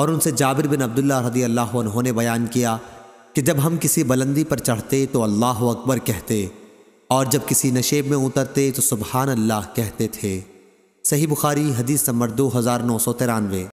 और उनसे जाबिर बिन अब्दुल्ला रदी अल्लाह उन्होंने बयान किया कि जब हम किसी बुलंदी पर चढ़ते तो अल्लाह अकबर कहते और जब किसी नशेब में उतरते तो सुबहान अल्लाह कहते थे सही बुखारी हदीस नंबर दो हज़ार नौ सौ तिरानवे